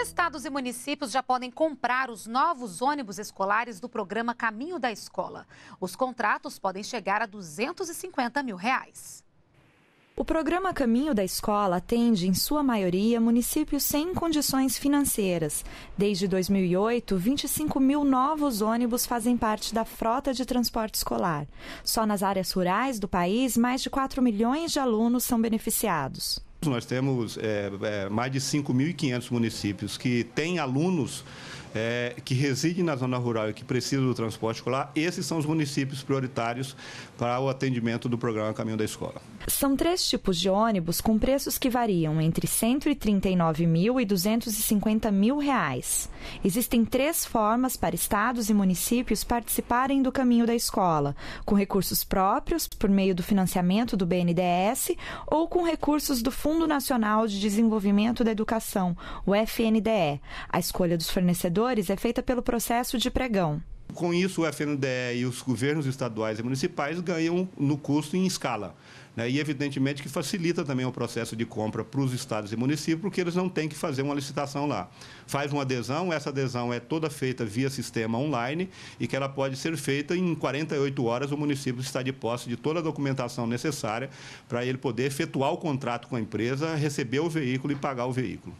Estados e municípios já podem comprar os novos ônibus escolares do programa Caminho da Escola. Os contratos podem chegar a 250 mil reais. O programa Caminho da Escola atende, em sua maioria, municípios sem condições financeiras. Desde 2008, 25 mil novos ônibus fazem parte da frota de transporte escolar. Só nas áreas rurais do país, mais de 4 milhões de alunos são beneficiados. Nós temos é, é, mais de 5.500 municípios que têm alunos é, que reside na zona rural e que precisa do transporte escolar, esses são os municípios prioritários para o atendimento do programa Caminho da Escola. São três tipos de ônibus com preços que variam entre 139 mil e 250 mil reais. Existem três formas para estados e municípios participarem do caminho da escola, com recursos próprios por meio do financiamento do BNDES ou com recursos do Fundo Nacional de Desenvolvimento da Educação, o FNDE. A escolha dos fornecedores consumidores é feita pelo processo de pregão. Com isso, o FNDE e os governos estaduais e municipais ganham no custo em escala. Né? E, evidentemente, que facilita também o processo de compra para os estados e municípios, porque eles não têm que fazer uma licitação lá. Faz uma adesão, essa adesão é toda feita via sistema online e que ela pode ser feita em 48 horas. O município está de posse de toda a documentação necessária para ele poder efetuar o contrato com a empresa, receber o veículo e pagar o veículo.